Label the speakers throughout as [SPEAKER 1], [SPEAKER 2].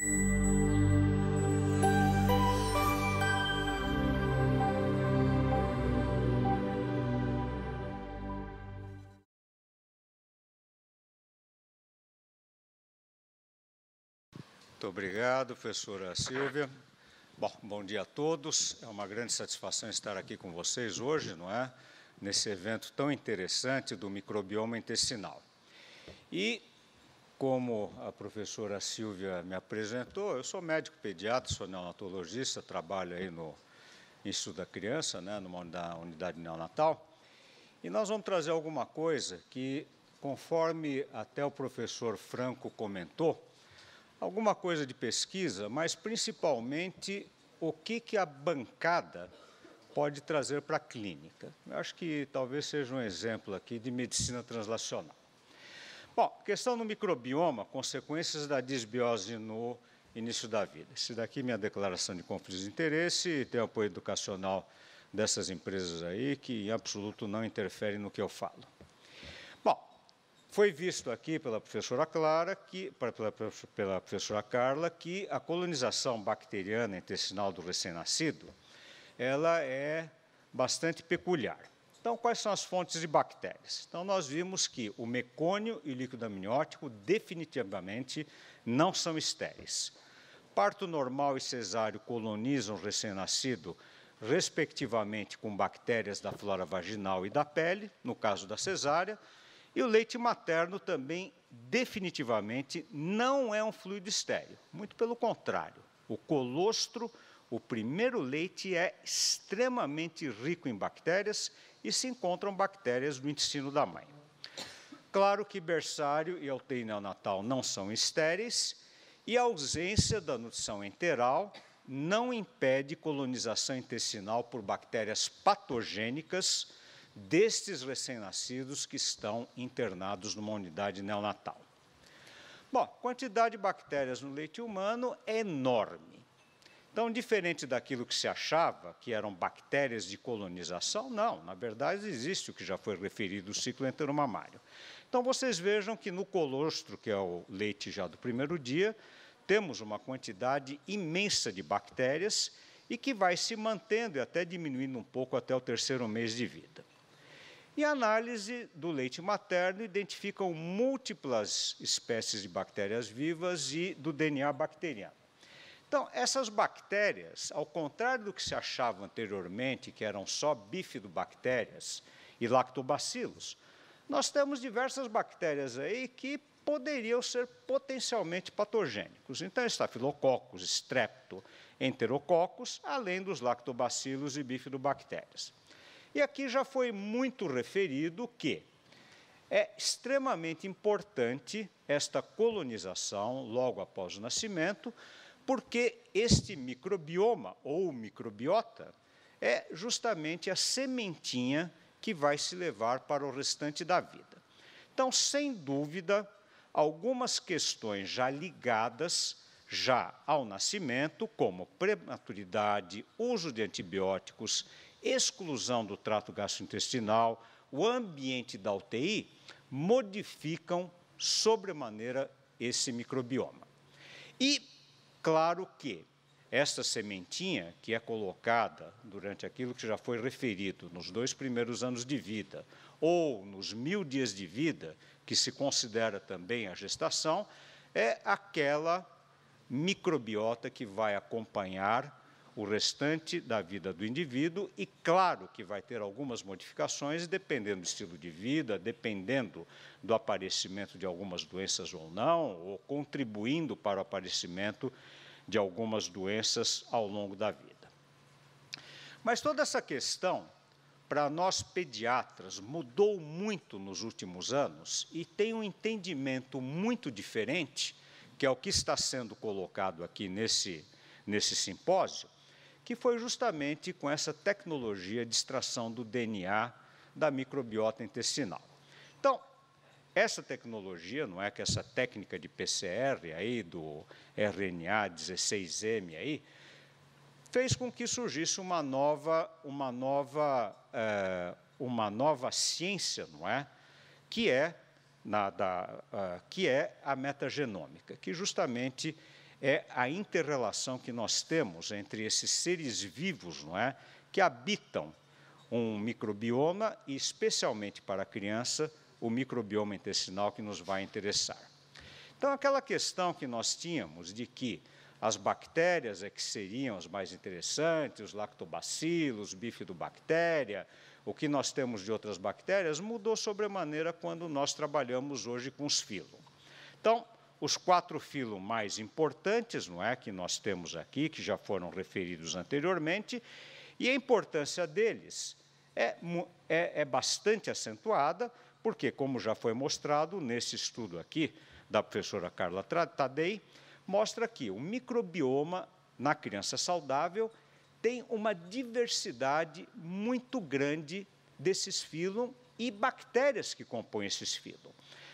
[SPEAKER 1] Muito obrigado, professora Silvia. Bom, bom dia a todos. É uma grande satisfação estar aqui com vocês hoje, não é? Nesse evento tão interessante do microbioma intestinal. E como a professora Silvia me apresentou, eu sou médico pediatra, sou neonatologista, trabalho aí no Instituto da Criança, né, numa unidade neonatal. E nós vamos trazer alguma coisa que, conforme até o professor Franco comentou, alguma coisa de pesquisa, mas principalmente o que, que a bancada pode trazer para a clínica. Eu acho que talvez seja um exemplo aqui de medicina translacional. Bom, questão do microbioma, consequências da disbiose no início da vida. Esse daqui é minha declaração de conflito de interesse, tem apoio educacional dessas empresas aí, que em absoluto não interferem no que eu falo. Bom, foi visto aqui pela professora Clara, que, pela, pela professora Carla, que a colonização bacteriana intestinal do recém-nascido, ela é bastante peculiar. Então, quais são as fontes de bactérias? Então, nós vimos que o mecônio e o líquido amniótico definitivamente não são estéreis. Parto normal e cesáreo colonizam o recém-nascido, respectivamente, com bactérias da flora vaginal e da pele, no caso da cesárea, e o leite materno também definitivamente não é um fluido estéreo. Muito pelo contrário, o colostro, o primeiro leite, é extremamente rico em bactérias e se encontram bactérias no intestino da mãe. Claro que berçário e alteína natal não são estéreis e a ausência da nutrição enteral não impede colonização intestinal por bactérias patogênicas destes recém-nascidos que estão internados numa unidade neonatal. Bom, a quantidade de bactérias no leite humano é enorme. Então, diferente daquilo que se achava, que eram bactérias de colonização, não, na verdade existe o que já foi referido, o ciclo enteromamário. Então, vocês vejam que no colostro, que é o leite já do primeiro dia, temos uma quantidade imensa de bactérias e que vai se mantendo e até diminuindo um pouco até o terceiro mês de vida. E a análise do leite materno identificam múltiplas espécies de bactérias vivas e do DNA bacteriano. Então, essas bactérias, ao contrário do que se achava anteriormente, que eram só bifidobactérias e lactobacilos, nós temos diversas bactérias aí que poderiam ser potencialmente patogênicos. Então, estafilococos, estrepto, enterococos, além dos lactobacilos e bifidobactérias. E aqui já foi muito referido que é extremamente importante esta colonização logo após o nascimento, porque este microbioma ou microbiota é justamente a sementinha que vai se levar para o restante da vida. Então, sem dúvida, algumas questões já ligadas já ao nascimento, como prematuridade, uso de antibióticos, exclusão do trato gastrointestinal, o ambiente da UTI, modificam sobremaneira esse microbioma. E claro que esta sementinha que é colocada durante aquilo que já foi referido nos dois primeiros anos de vida ou nos mil dias de vida, que se considera também a gestação, é aquela microbiota que vai acompanhar o restante da vida do indivíduo e claro que vai ter algumas modificações dependendo do estilo de vida, dependendo do aparecimento de algumas doenças ou não, ou contribuindo para o aparecimento de algumas doenças ao longo da vida. Mas toda essa questão, para nós pediatras, mudou muito nos últimos anos e tem um entendimento muito diferente, que é o que está sendo colocado aqui nesse, nesse simpósio, que foi justamente com essa tecnologia de extração do DNA da microbiota intestinal. Essa tecnologia, não é que essa técnica de PCR aí, do RNA 16M aí, fez com que surgisse uma nova, uma nova, eh, uma nova ciência, não é? Que é, na, da, uh, que é a metagenômica, que justamente é a interrelação que nós temos entre esses seres vivos, não é? Que habitam um microbioma e, especialmente para a criança, o microbioma intestinal que nos vai interessar. Então, aquela questão que nós tínhamos de que as bactérias é que seriam as mais interessantes, os lactobacilos, bifidobactéria, o que nós temos de outras bactérias, mudou sobremaneira quando nós trabalhamos hoje com os filo. Então, os quatro filos mais importantes, não é, que nós temos aqui, que já foram referidos anteriormente, e a importância deles é, é, é bastante acentuada, porque, como já foi mostrado nesse estudo aqui da professora Carla Tadei, mostra que o microbioma na criança saudável tem uma diversidade muito grande desses fílum e bactérias que compõem esses fílum.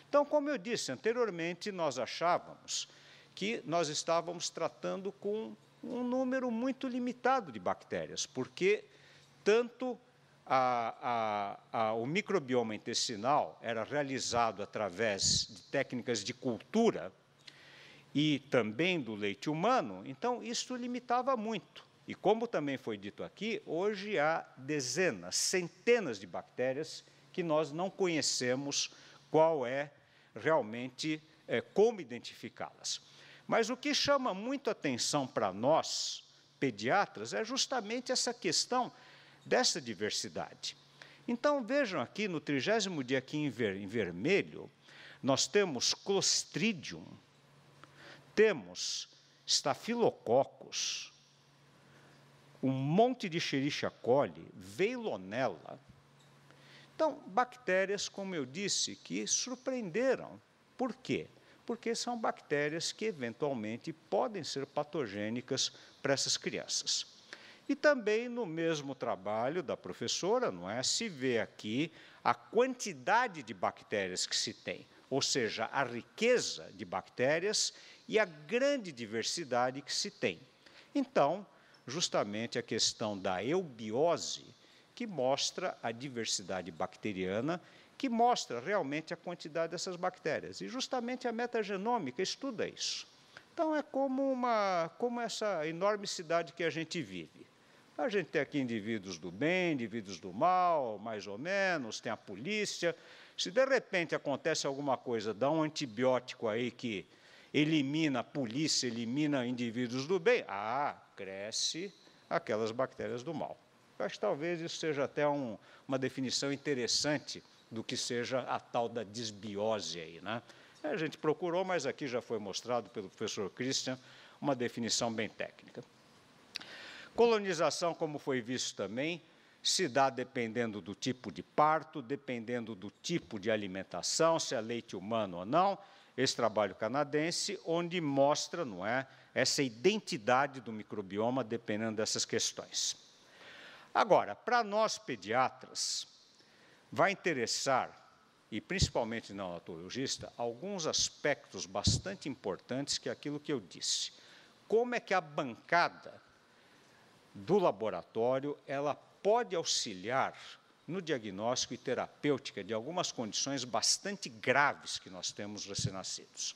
[SPEAKER 1] Então, como eu disse anteriormente, nós achávamos que nós estávamos tratando com um número muito limitado de bactérias, porque tanto a, a, o microbioma intestinal era realizado através de técnicas de cultura e também do leite humano, então isso limitava muito. E como também foi dito aqui, hoje há dezenas, centenas de bactérias que nós não conhecemos qual é realmente é, como identificá-las. Mas o que chama muito atenção para nós, pediatras, é justamente essa questão dessa diversidade. Então vejam aqui no trigésimo dia aqui em, ver, em vermelho, nós temos Clostridium, temos Staphylococcus, um monte de Xericha coli, Veilonella. Então, bactérias, como eu disse, que surpreenderam. Por quê? Porque são bactérias que eventualmente podem ser patogênicas para essas crianças. E também no mesmo trabalho da professora, não é, se vê aqui a quantidade de bactérias que se tem, ou seja, a riqueza de bactérias e a grande diversidade que se tem. Então, justamente a questão da eubiose, que mostra a diversidade bacteriana, que mostra realmente a quantidade dessas bactérias. E justamente a metagenômica estuda isso. Então, é como, uma, como essa enorme cidade que a gente vive. A gente tem aqui indivíduos do bem, indivíduos do mal, mais ou menos, tem a polícia. Se de repente acontece alguma coisa, dá um antibiótico aí que elimina a polícia, elimina indivíduos do bem, ah, cresce aquelas bactérias do mal. Eu acho que talvez isso seja até um, uma definição interessante do que seja a tal da desbiose aí, né? A gente procurou, mas aqui já foi mostrado pelo professor Christian uma definição bem técnica. Colonização, como foi visto também, se dá dependendo do tipo de parto, dependendo do tipo de alimentação, se é leite humano ou não. Esse trabalho canadense, onde mostra, não é, essa identidade do microbioma dependendo dessas questões. Agora, para nós pediatras, vai interessar e principalmente na odontologista, alguns aspectos bastante importantes que é aquilo que eu disse. Como é que a bancada do laboratório, ela pode auxiliar no diagnóstico e terapêutica de algumas condições bastante graves que nós temos recém-nascidos.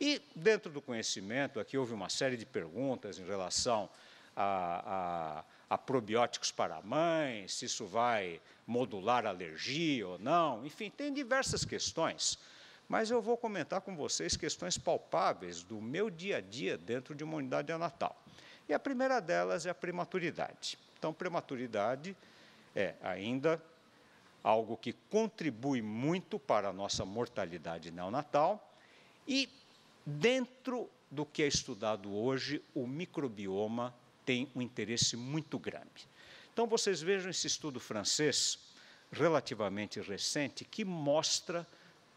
[SPEAKER 1] E, dentro do conhecimento, aqui houve uma série de perguntas em relação a, a, a probióticos para mães, se isso vai modular alergia ou não, enfim, tem diversas questões. Mas eu vou comentar com vocês questões palpáveis do meu dia a dia dentro de uma unidade anatal. E a primeira delas é a prematuridade. Então, prematuridade é ainda algo que contribui muito para a nossa mortalidade neonatal e dentro do que é estudado hoje, o microbioma tem um interesse muito grande. Então vocês vejam esse estudo francês relativamente recente que mostra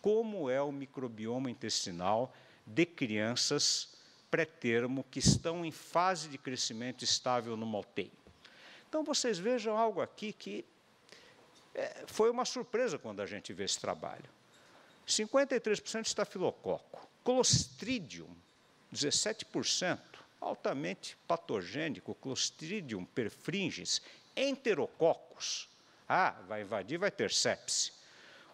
[SPEAKER 1] como é o microbioma intestinal de crianças pré-termo que estão em fase de crescimento estável no MALTEI. Então, vocês vejam algo aqui que é, foi uma surpresa quando a gente vê esse trabalho. 53% estafilococo, Clostridium, 17%, altamente patogênico, Clostridium perfringens, enterococos. Ah, vai invadir, vai ter sepse.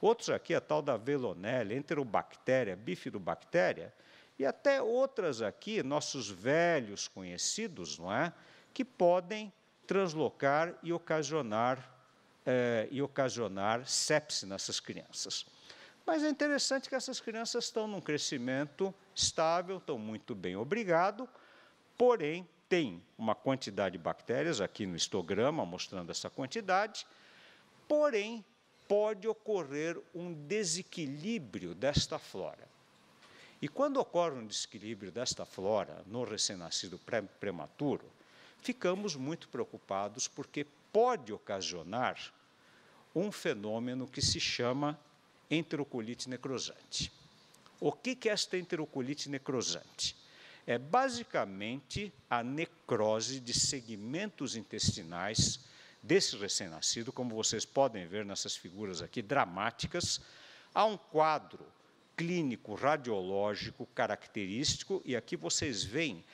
[SPEAKER 1] Outros aqui, a tal da velonella, enterobactéria, bifidobactéria, e até outras aqui, nossos velhos conhecidos, não é? Que podem translocar e ocasionar, eh, e ocasionar sepse nessas crianças. Mas é interessante que essas crianças estão num crescimento estável, estão muito bem, obrigado, porém, tem uma quantidade de bactérias, aqui no histograma mostrando essa quantidade, porém, pode ocorrer um desequilíbrio desta flora. E quando ocorre um desequilíbrio desta flora no recém-nascido prematuro, ficamos muito preocupados porque pode ocasionar um fenômeno que se chama enterocolite necrosante. O que é esta enterocolite necrosante? É basicamente a necrose de segmentos intestinais desse recém-nascido, como vocês podem ver nessas figuras aqui dramáticas. Há um quadro clínico radiológico característico, e aqui vocês veem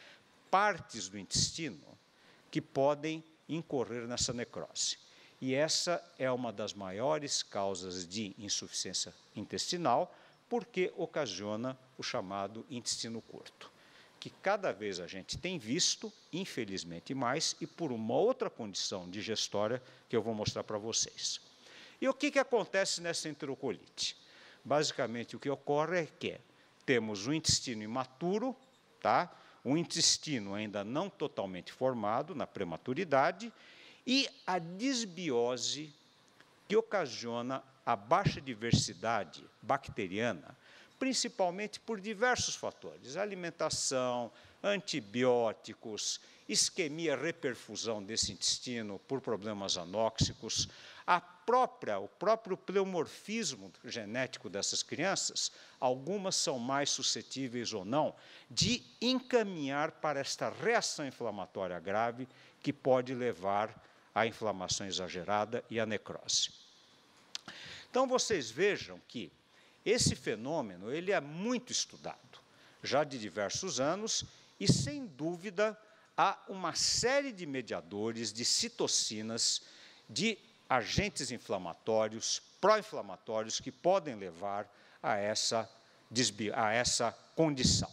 [SPEAKER 1] partes do intestino que podem incorrer nessa necrose. E essa é uma das maiores causas de insuficiência intestinal, porque ocasiona o chamado intestino curto, que cada vez a gente tem visto, infelizmente mais, e por uma outra condição digestória que eu vou mostrar para vocês. E o que, que acontece nessa enterocolite? Basicamente, o que ocorre é que temos o intestino imaturo, tá? o intestino ainda não totalmente formado, na prematuridade, e a desbiose que ocasiona a baixa diversidade bacteriana, principalmente por diversos fatores: alimentação, antibióticos, isquemia, reperfusão desse intestino por problemas anóxicos, própria, o próprio pleomorfismo genético dessas crianças, algumas são mais suscetíveis ou não, de encaminhar para esta reação inflamatória grave que pode levar à inflamação exagerada e à necrose. Então vocês vejam que esse fenômeno ele é muito estudado, já de diversos anos, e sem dúvida há uma série de mediadores, de citocinas, de agentes inflamatórios, pró-inflamatórios, que podem levar a essa, a essa condição.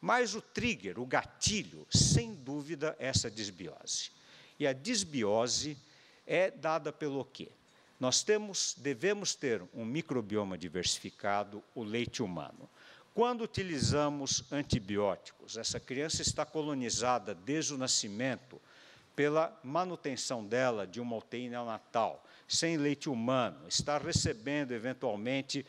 [SPEAKER 1] Mas o trigger, o gatilho, sem dúvida, é essa desbiose. E a desbiose é dada pelo quê? Nós temos, devemos ter um microbioma diversificado, o leite humano. Quando utilizamos antibióticos, essa criança está colonizada desde o nascimento pela manutenção dela de uma UTI neonatal, sem leite humano, está recebendo eventualmente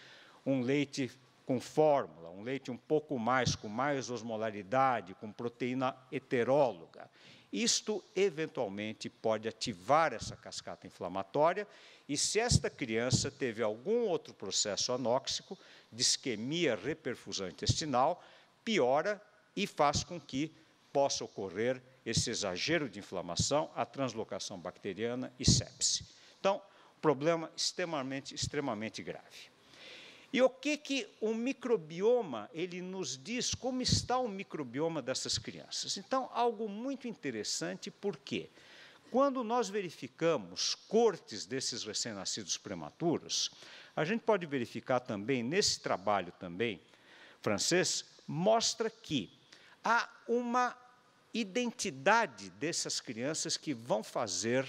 [SPEAKER 1] um leite com fórmula, um leite um pouco mais, com mais osmolaridade, com proteína heteróloga. Isto eventualmente pode ativar essa cascata inflamatória, e se esta criança teve algum outro processo anóxico, de isquemia reperfusão intestinal, piora e faz com que possa ocorrer esse exagero de inflamação, a translocação bacteriana e sepse. Então, problema extremamente, extremamente grave. E o que que o microbioma ele nos diz como está o microbioma dessas crianças? Então, algo muito interessante porque quando nós verificamos cortes desses recém-nascidos prematuros, a gente pode verificar também nesse trabalho também francês mostra que há uma identidade dessas crianças que vão fazer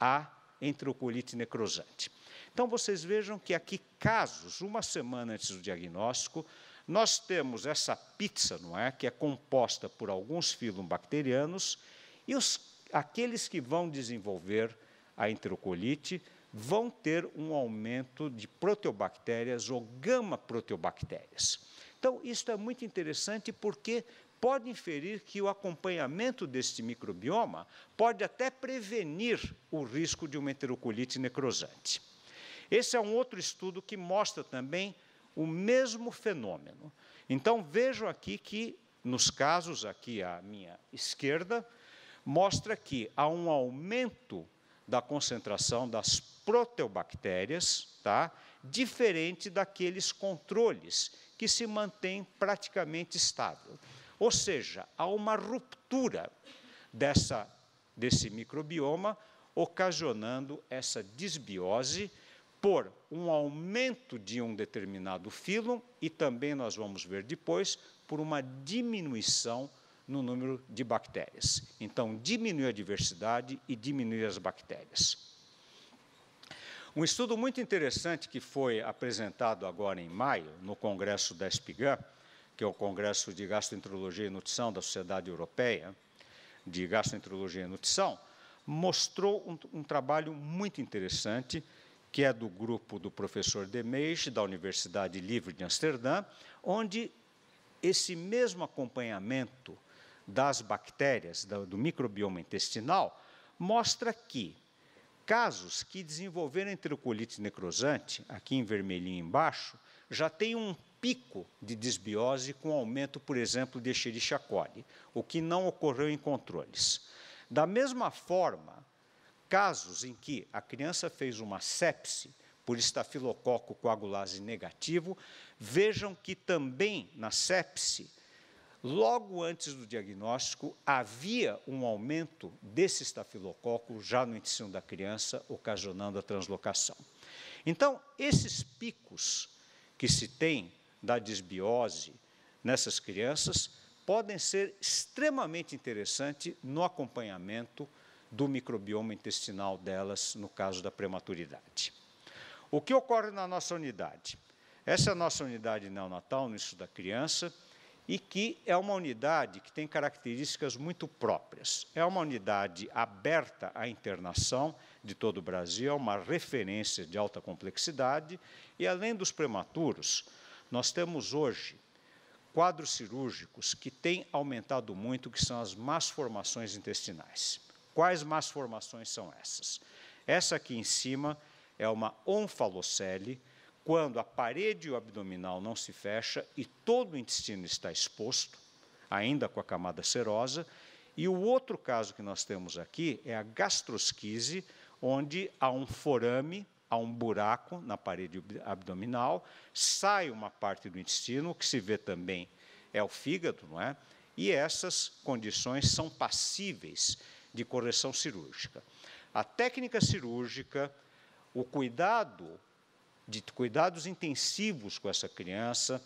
[SPEAKER 1] a enterocolite necrosante. Então, vocês vejam que aqui casos, uma semana antes do diagnóstico, nós temos essa pizza, não é? Que é composta por alguns bacterianos e os, aqueles que vão desenvolver a enterocolite vão ter um aumento de proteobactérias ou gama-proteobactérias. Então, isso é muito interessante porque pode inferir que o acompanhamento deste microbioma pode até prevenir o risco de uma enterocolite necrosante. Esse é um outro estudo que mostra também o mesmo fenômeno. Então, vejam aqui que, nos casos aqui à minha esquerda, mostra que há um aumento da concentração das proteobactérias, tá? diferente daqueles controles que se mantém praticamente estável. Ou seja, há uma ruptura dessa, desse microbioma, ocasionando essa desbiose por um aumento de um determinado filo e também nós vamos ver depois por uma diminuição no número de bactérias. Então, diminui a diversidade e diminui as bactérias. Um estudo muito interessante que foi apresentado agora em maio no Congresso da SPIGAN que é o Congresso de Gastroenterologia e Nutrição da Sociedade Europeia de Gastroenterologia e Nutrição, mostrou um, um trabalho muito interessante, que é do grupo do professor Demeij, da Universidade Livre de Amsterdã, onde esse mesmo acompanhamento das bactérias, do, do microbioma intestinal, mostra que casos que desenvolveram enterocolite necrosante, aqui em vermelhinho embaixo, já tem um pico de desbiose com aumento, por exemplo, de xerixa coli, o que não ocorreu em controles. Da mesma forma, casos em que a criança fez uma sepse por estafilococo coagulase negativo, vejam que também na sepse, logo antes do diagnóstico, havia um aumento desse estafilococo já no intestino da criança, ocasionando a translocação. Então, esses picos que se tem da disbiose nessas crianças podem ser extremamente interessantes no acompanhamento do microbioma intestinal delas, no caso da prematuridade. O que ocorre na nossa unidade? Essa é a nossa unidade neonatal no estudo da Criança e que é uma unidade que tem características muito próprias. É uma unidade aberta à internação de todo o Brasil, é uma referência de alta complexidade e, além dos prematuros, nós temos hoje quadros cirúrgicos que têm aumentado muito, que são as más formações intestinais. Quais más formações são essas? Essa aqui em cima é uma onfalocele, quando a parede abdominal não se fecha e todo o intestino está exposto, ainda com a camada serosa. E o outro caso que nós temos aqui é a gastrosquise, onde há um forame há um buraco na parede abdominal, sai uma parte do intestino, que se vê também é o fígado, não é? E essas condições são passíveis de correção cirúrgica. A técnica cirúrgica, o cuidado de cuidados intensivos com essa criança,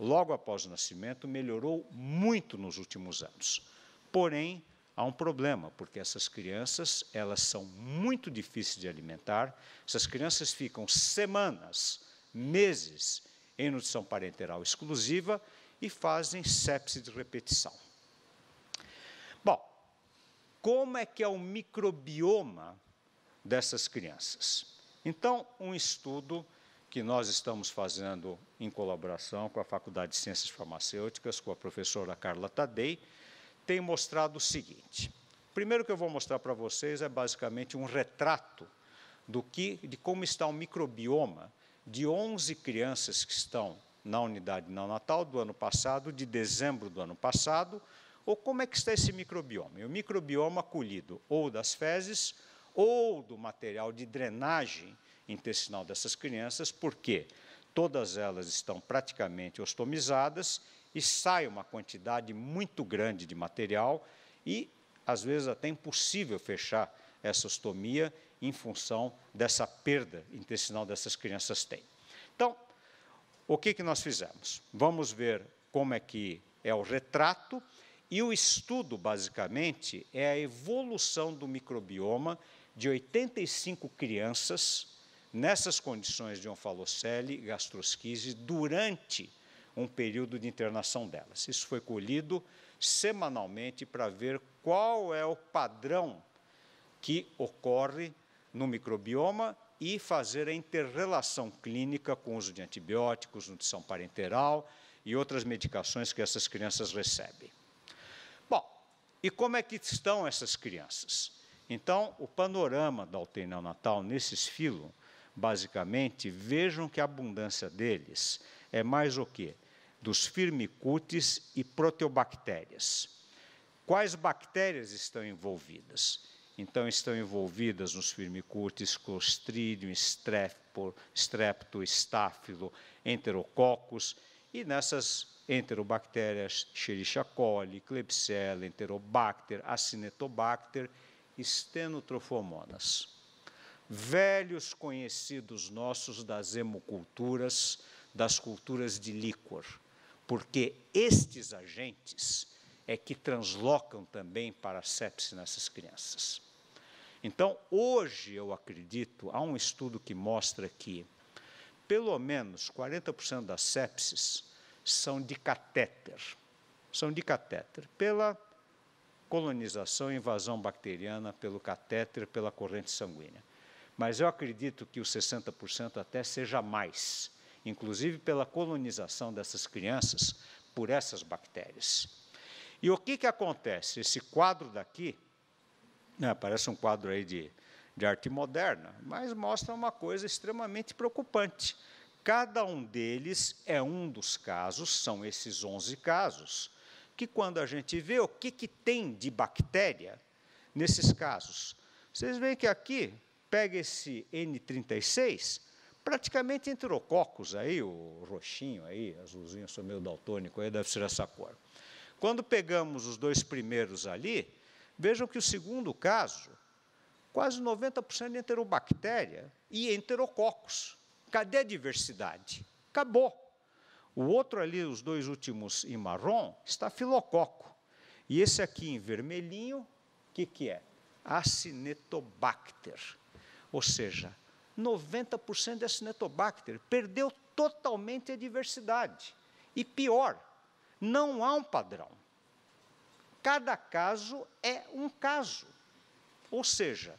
[SPEAKER 1] logo após o nascimento, melhorou muito nos últimos anos. Porém, há um problema, porque essas crianças, elas são muito difíceis de alimentar. Essas crianças ficam semanas, meses em nutrição parenteral exclusiva e fazem sepse de repetição. Bom, como é que é o microbioma dessas crianças? Então, um estudo que nós estamos fazendo em colaboração com a Faculdade de Ciências Farmacêuticas, com a professora Carla Tadei, tem mostrado o seguinte. Primeiro que eu vou mostrar para vocês é basicamente um retrato do que, de como está o microbioma de 11 crianças que estão na unidade neonatal do ano passado, de dezembro do ano passado, ou como é que está esse microbioma. E é o microbioma colhido ou das fezes ou do material de drenagem intestinal dessas crianças, porque todas elas estão praticamente ostomizadas e sai uma quantidade muito grande de material e, às vezes, até impossível fechar essa ostomia em função dessa perda intestinal dessas crianças têm. Então, o que, que nós fizemos? Vamos ver como é que é o retrato e o estudo, basicamente, é a evolução do microbioma de 85 crianças nessas condições de onfalocele e gastrosquise durante um período de internação delas. Isso foi colhido semanalmente para ver qual é o padrão que ocorre no microbioma e fazer a interrelação clínica com o uso de antibióticos, nutrição parenteral e outras medicações que essas crianças recebem. Bom, e como é que estão essas crianças? Então, o panorama da UTI neonatal nesses filos, basicamente, vejam que a abundância deles é mais o quê? dos firmicutes e proteobactérias. Quais bactérias estão envolvidas? Então, estão envolvidas nos firmicutes clostridium, strepto, estáfilo, enterococcus e nessas enterobactérias xericha coli, Klebsiella, Enterobacter, Acinetobacter e Stenotrofomonas. Velhos conhecidos nossos das hemoculturas, das culturas de líquor porque estes agentes é que translocam também para a sepse nessas crianças. Então, hoje eu acredito, há um estudo que mostra que pelo menos 40% das sepses são de catéter. São de catéter pela colonização e invasão bacteriana pelo catéter, pela corrente sanguínea. Mas eu acredito que os 60% até seja mais inclusive pela colonização dessas crianças por essas bactérias. E o que, que acontece? Esse quadro daqui, né, parece um quadro aí de, de arte moderna, mas mostra uma coisa extremamente preocupante. Cada um deles é um dos casos, são esses 11 casos, que quando a gente vê o que, que tem de bactéria nesses casos, vocês veem que aqui, pega esse N36, praticamente enterococos aí, o roxinho aí, azulzinho, sou meio daltônico aí, deve ser essa cor. Quando pegamos os dois primeiros ali, vejam que o segundo caso, quase 90% de enterobactéria e enterococos. Cadê a diversidade? Acabou. O outro ali, os dois últimos em marrom, está filococo. E esse aqui em vermelhinho, o que, que é? Acinetobacter. Ou seja, 90% é Cinetobacter. Perdeu totalmente a diversidade. E pior, não há um padrão. Cada caso é um caso. Ou seja,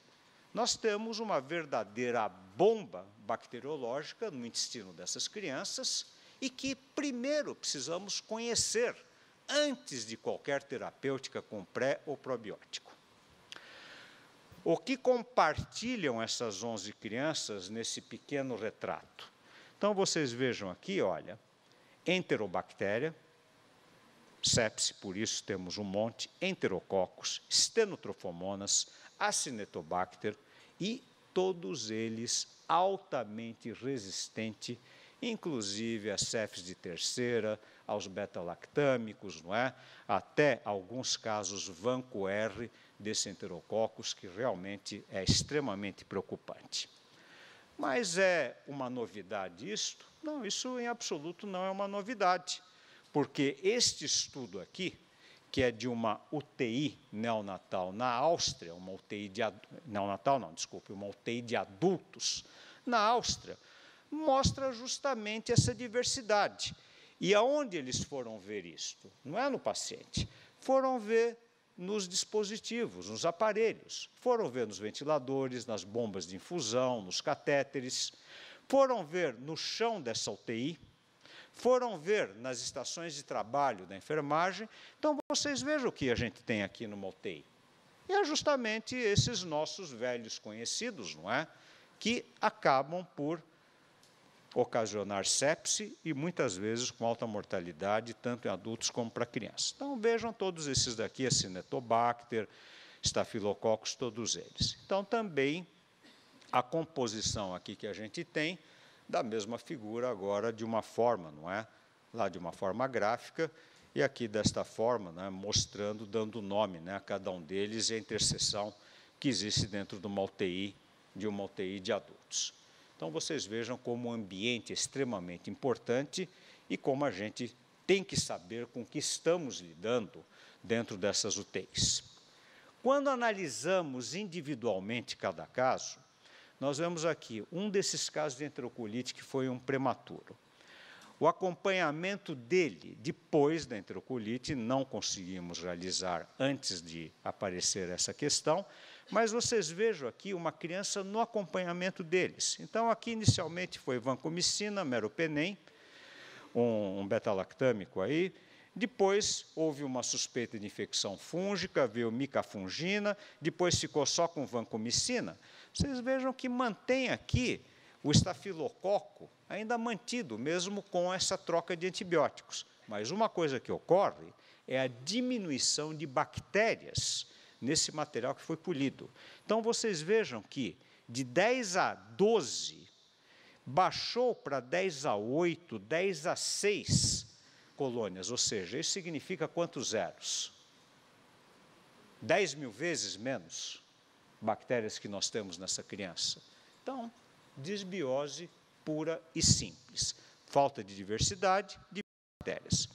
[SPEAKER 1] nós temos uma verdadeira bomba bacteriológica no intestino dessas crianças e que primeiro precisamos conhecer antes de qualquer terapêutica com pré ou probiótico o que compartilham essas 11 crianças nesse pequeno retrato. Então vocês vejam aqui, olha, enterobactéria, sepse, por isso temos um monte, enterococos, estenotrofomonas, acinetobacter e todos eles altamente resistentes, inclusive a cefes de terceira, aos beta-lactâmicos, não é? Até alguns casos vanco-R, desse enterococcus, que realmente é extremamente preocupante. Mas é uma novidade isto? Não, isso em absoluto não é uma novidade, porque este estudo aqui, que é de uma UTI neonatal na Áustria, uma UTI de neonatal não, desculpe, uma UTI de adultos na Áustria, mostra justamente essa diversidade. E aonde eles foram ver isto? Não é no paciente. Foram ver nos dispositivos, nos aparelhos. Foram ver nos ventiladores, nas bombas de infusão, nos catéteres, foram ver no chão dessa UTI, foram ver nas estações de trabalho da enfermagem. Então, vocês vejam o que a gente tem aqui numa UTI. E é justamente esses nossos velhos conhecidos, não é? Que acabam por ocasionar sepse e muitas vezes com alta mortalidade, tanto em adultos como para crianças. Então vejam todos esses daqui, cinetobacter, Staphylococcus, todos eles. Então também a composição aqui que a gente tem da mesma figura agora de uma forma, não é? Lá de uma forma gráfica e aqui desta forma, né, mostrando, dando nome né, a cada um deles e a interseção que existe dentro de uma UTI, de uma UTI de adultos. Então vocês vejam como o ambiente é extremamente importante e como a gente tem que saber com que estamos lidando dentro dessas UTIs. Quando analisamos individualmente cada caso, nós vemos aqui um desses casos de enterocolite que foi um prematuro. O acompanhamento dele depois da enterocolite não conseguimos realizar antes de aparecer essa questão, mas vocês vejam aqui uma criança no acompanhamento deles. Então, aqui inicialmente foi vancomicina, meropenem, um, um beta-lactâmico aí. Depois houve uma suspeita de infecção fúngica, veio micafungina, depois ficou só com vancomicina. Vocês vejam que mantém aqui o estafilococo ainda mantido, mesmo com essa troca de antibióticos. Mas uma coisa que ocorre é a diminuição de bactérias nesse material que foi polido. Então vocês vejam que de 10 a 12 baixou para 10 a 8, 10 a 6 colônias, ou seja, isso significa quantos zeros? 10 mil vezes menos bactérias que nós temos nessa criança. Então, desbiose pura e simples. Falta de diversidade de bactérias.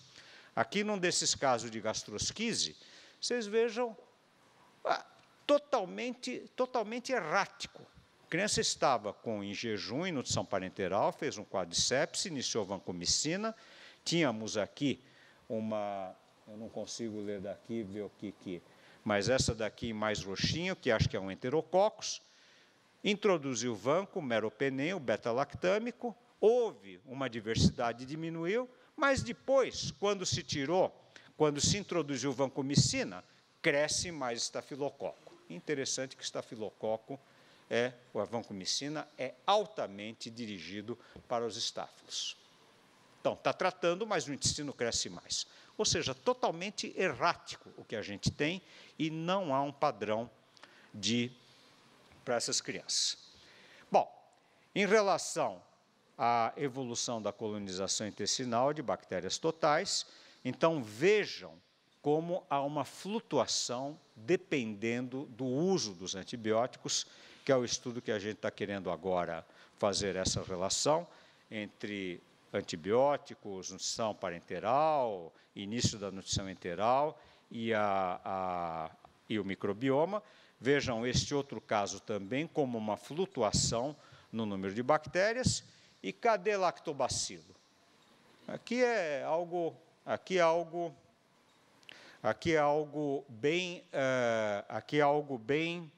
[SPEAKER 1] Aqui, num desses casos de gastrosquise, vocês vejam ah, totalmente, totalmente errático. A criança estava com em jejum, inutção parenteral, fez um quadriceps, iniciou vancomicina. Tínhamos aqui uma. Eu não consigo ler daqui, ver o que que. Mas essa daqui mais roxinho, que acho que é um enterococcus. Introduziu vanco, meropeneu, beta-lactâmico. Houve uma diversidade, diminuiu. Mas depois, quando se tirou, quando se introduziu vancomicina, cresce mais estafilococo. Interessante que estafilococo é, o vancomicina é altamente dirigido para os estáfilos. Então, está tratando, mas o intestino cresce mais. Ou seja, totalmente errático o que a gente tem e não há um padrão de para essas crianças. Bom, em relação à evolução da colonização intestinal de bactérias totais, então vejam como há uma flutuação dependendo do uso dos antibióticos, que é o estudo que a gente está querendo agora fazer essa relação entre antibióticos, nutrição parenteral, início da nutrição enteral e, a, a, e o microbioma. Vejam este outro caso também como uma flutuação no número de bactérias. E cadê lactobacilo? Aqui é algo, aqui é algo Aqui é algo bem, eh, aqui é algo bem,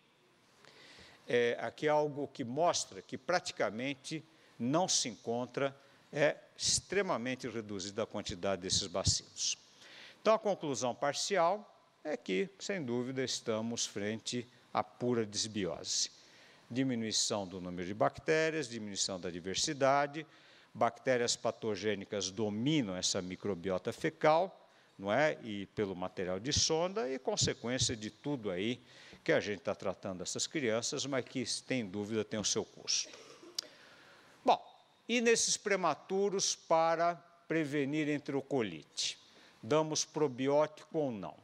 [SPEAKER 1] é, aqui é algo que mostra que praticamente não se encontra, é extremamente reduzida a quantidade desses bacilos. Então, a conclusão parcial é que, sem dúvida, estamos frente à pura desbiose. Diminuição do número de bactérias, diminuição da diversidade, bactérias patogênicas dominam essa microbiota fecal não é? E pelo material de sonda e consequência de tudo aí que a gente está tratando essas crianças, mas que, sem dúvida, tem o seu custo. Bom, e nesses prematuros para prevenir enterocolite? Damos probiótico ou não?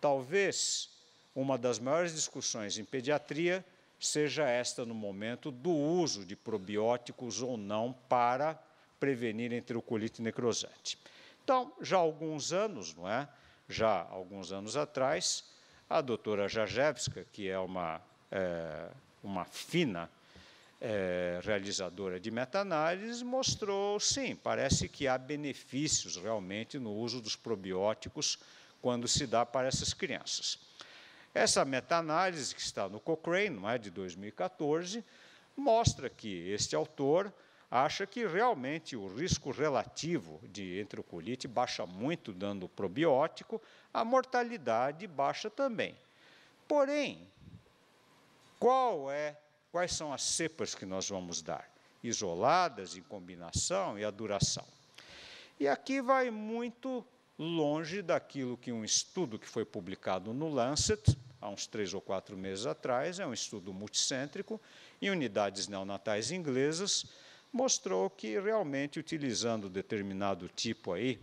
[SPEAKER 1] Talvez uma das maiores discussões em pediatria seja esta no momento do uso de probióticos ou não para prevenir enterocolite necrosante. Então, já há alguns anos, não é? Já há alguns anos atrás, a doutora Jajewska, que é uma, é, uma fina é, realizadora de meta-análise, mostrou, sim, parece que há benefícios realmente no uso dos probióticos quando se dá para essas crianças. Essa meta-análise, que está no Cochrane, não é, de 2014, mostra que este autor acha que realmente o risco relativo de enterocolite baixa muito dando probiótico, a mortalidade baixa também. Porém, qual é, quais são as cepas que nós vamos dar? Isoladas, em combinação e a duração. E aqui vai muito longe daquilo que um estudo que foi publicado no Lancet, há uns três ou quatro meses atrás, é um estudo multicêntrico, em unidades neonatais inglesas, mostrou que realmente utilizando determinado tipo aí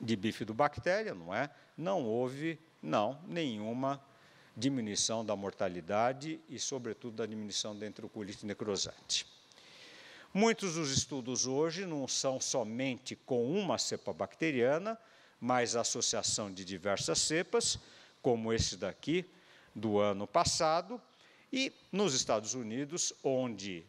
[SPEAKER 1] de bifidobactéria, não é? Não houve, não, nenhuma diminuição da mortalidade e, sobretudo, da diminuição da enterocolite necrosante. Muitos dos estudos hoje não são somente com uma cepa bacteriana, mas a associação de diversas cepas, como esse daqui do ano passado, e nos Estados Unidos, onde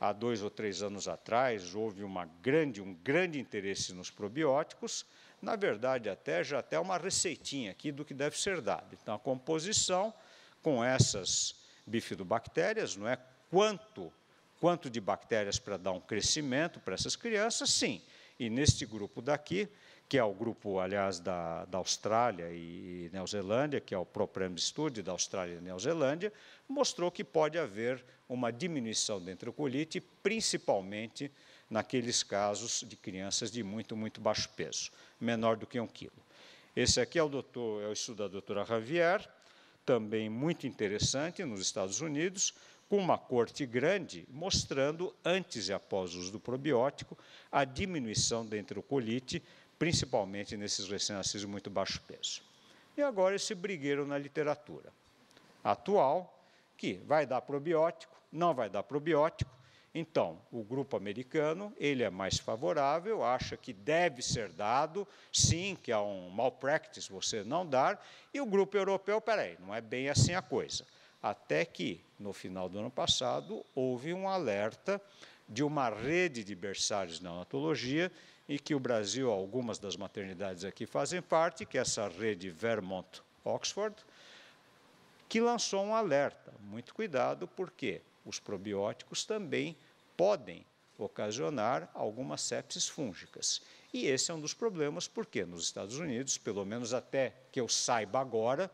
[SPEAKER 1] há dois ou três anos atrás, houve uma grande, um grande interesse nos probióticos. Na verdade, até já até uma receitinha aqui do que deve ser dado. Então, a composição com essas bifidobactérias, não é? Quanto, quanto de bactérias para dar um crescimento para essas crianças? Sim. E neste grupo daqui, que é o grupo, aliás, da, da Austrália e, e Neozelândia, que é o Proprem Study da Austrália e Neozelândia, mostrou que pode haver uma diminuição da enterocolite, principalmente naqueles casos de crianças de muito, muito baixo peso, menor do que um quilo. Esse aqui é o, doutor, é o estudo da doutora Javier, também muito interessante nos Estados Unidos, com uma corte grande, mostrando, antes e após o uso do probiótico, a diminuição da enterocolite, principalmente nesses recém-nascidos muito baixo peso. E agora esse brigueiro na literatura atual, que vai dar probiótico, não vai dar probiótico. Então, o grupo americano, ele é mais favorável, acha que deve ser dado, sim, que é um malpractice você não dar, e o grupo europeu, peraí, não é bem assim a coisa. Até que, no final do ano passado, houve um alerta de uma rede de berçários na odontologia e que o Brasil, algumas das maternidades aqui fazem parte, que é essa rede Vermont Oxford, que lançou um alerta. Muito cuidado, porque os probióticos também podem ocasionar algumas sepses fúngicas. E esse é um dos problemas, porque nos Estados Unidos, pelo menos até que eu saiba agora,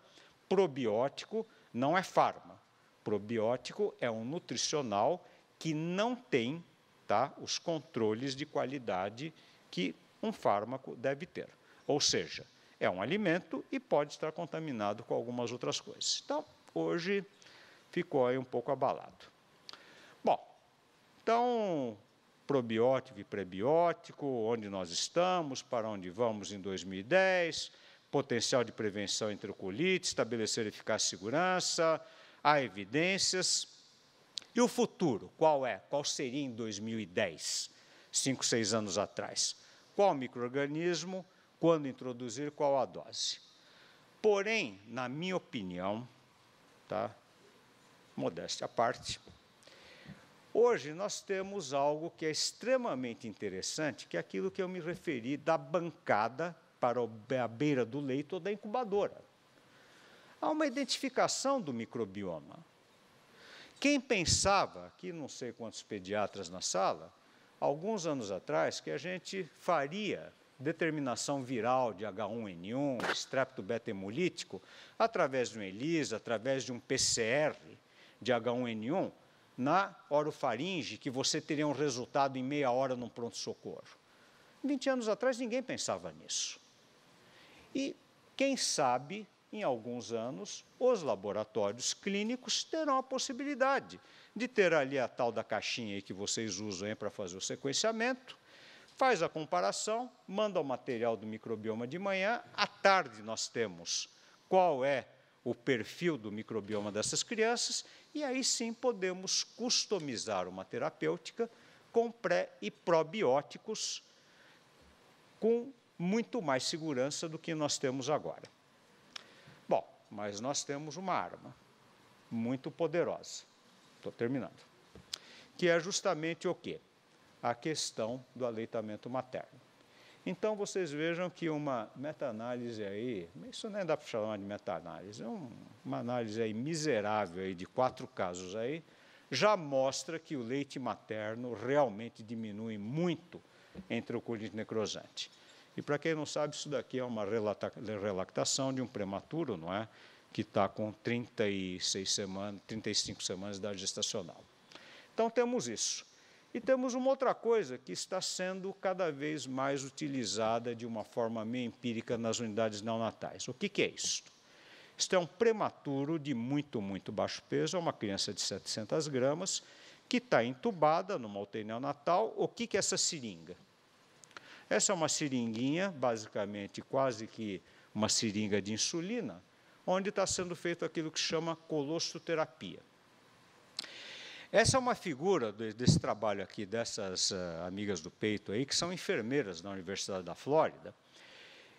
[SPEAKER 1] probiótico não é farma. Probiótico é um nutricional que não tem tá, os controles de qualidade que um fármaco deve ter. Ou seja, é um alimento e pode estar contaminado com algumas outras coisas. Então, hoje ficou aí um pouco abalado. Bom, então, probiótico e prebiótico, onde nós estamos, para onde vamos em 2010, potencial de prevenção entre colite, estabelecer eficácia e segurança, há evidências. E o futuro, qual é? Qual seria em 2010, cinco, seis anos atrás? qual microorganismo, quando introduzir qual a dose. Porém, na minha opinião, tá? modéstia à parte, hoje nós temos algo que é extremamente interessante, que é aquilo que eu me referi da bancada para a beira do leito ou da incubadora. Há uma identificação do microbioma. Quem pensava, aqui não sei quantos pediatras na sala, alguns anos atrás que a gente faria determinação viral de H1N1, beta hemolítico, através de um ELISA, através de um PCR de H1N1, na orofaringe, que você teria um resultado em meia hora num pronto-socorro. 20 anos atrás ninguém pensava nisso. E quem sabe, em alguns anos, os laboratórios clínicos terão a possibilidade de ter ali a tal da caixinha que vocês usam para fazer o sequenciamento, faz a comparação, manda o material do microbioma de manhã, à tarde nós temos qual é o perfil do microbioma dessas crianças, e aí sim podemos customizar uma terapêutica com pré e probióticos com muito mais segurança do que nós temos agora. Bom, mas nós temos uma arma muito poderosa estou terminando, que é justamente o quê? A questão do aleitamento materno. Então vocês vejam que uma meta-análise aí, isso nem dá para chamar de meta-análise, é um, uma análise aí miserável aí de quatro casos aí, já mostra que o leite materno realmente diminui muito entre o colite necrosante. E para quem não sabe, isso daqui é uma relactação de um prematuro, não é? que está com 36 semanas, 35 semanas de idade gestacional. Então temos isso. E temos uma outra coisa que está sendo cada vez mais utilizada de uma forma meio empírica nas unidades neonatais. O que, que é isso? Isto é um prematuro de muito, muito baixo peso, é uma criança de 700 gramas, que está entubada numa UTI neonatal. O que, que é essa seringa? Essa é uma seringuinha, basicamente quase que uma seringa de insulina, onde está sendo feito aquilo que chama colostoterapia. Essa é uma figura desse trabalho aqui dessas eh, amigas do peito aí, que são enfermeiras da Universidade da Flórida.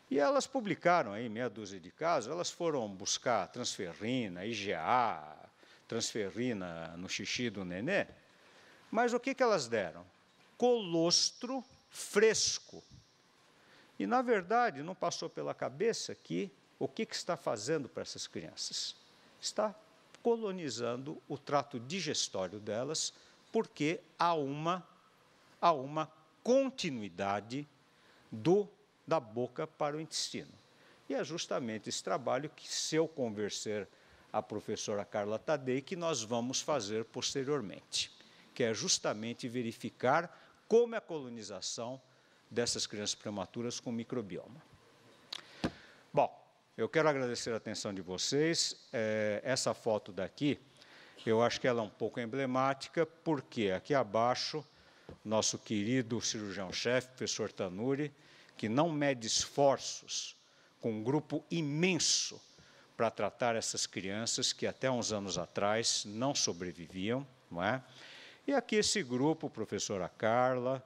[SPEAKER 1] E elas publicaram aí meia dúzia de casos, elas foram buscar transferrina, IgA, transferrina no xixi do nenê. Mas o que, que elas deram? Colostro fresco. E, na verdade, não passou pela cabeça que o que, que está fazendo para essas crianças? Está colonizando o trato digestório delas, porque há uma, há uma continuidade do da boca para o intestino. E é justamente esse trabalho que, se eu convencer a professora Carla Tadei, que nós vamos fazer posteriormente, que é justamente verificar como é a colonização dessas crianças prematuras com microbioma. Bom, eu quero agradecer a atenção de vocês. É, essa foto daqui, eu acho que ela é um pouco emblemática, porque aqui abaixo, nosso querido cirurgião-chefe, professor Tanuri, que não mede esforços com um grupo imenso para tratar essas crianças que até uns anos atrás não sobreviviam, não é? E aqui esse grupo, professora Carla,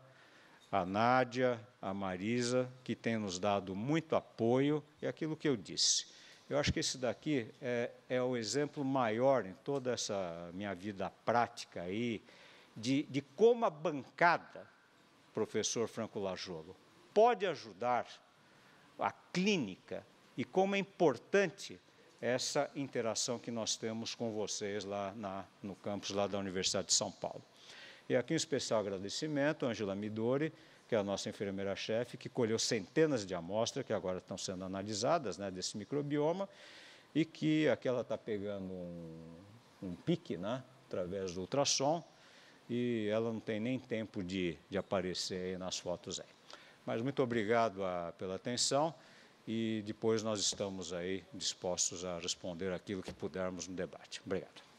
[SPEAKER 1] a Nádia, a Marisa, que tem nos dado muito apoio, e aquilo que eu disse. Eu acho que esse daqui é, é o exemplo maior em toda essa minha vida prática aí, de, de como a bancada, professor Franco Lajolo, pode ajudar a clínica e como é importante essa interação que nós temos com vocês lá na, no campus lá da Universidade de São Paulo. E aqui um especial agradecimento, Angela Midori, que é a nossa enfermeira-chefe, que colheu centenas de amostras que agora estão sendo analisadas né, desse microbioma e que aqui ela está pegando um, um pique, né, através do ultrassom, e ela não tem nem tempo de, de aparecer nas fotos aí. Mas muito obrigado a, ah, pela atenção e depois nós estamos aí dispostos a responder aquilo que pudermos no debate. Obrigado.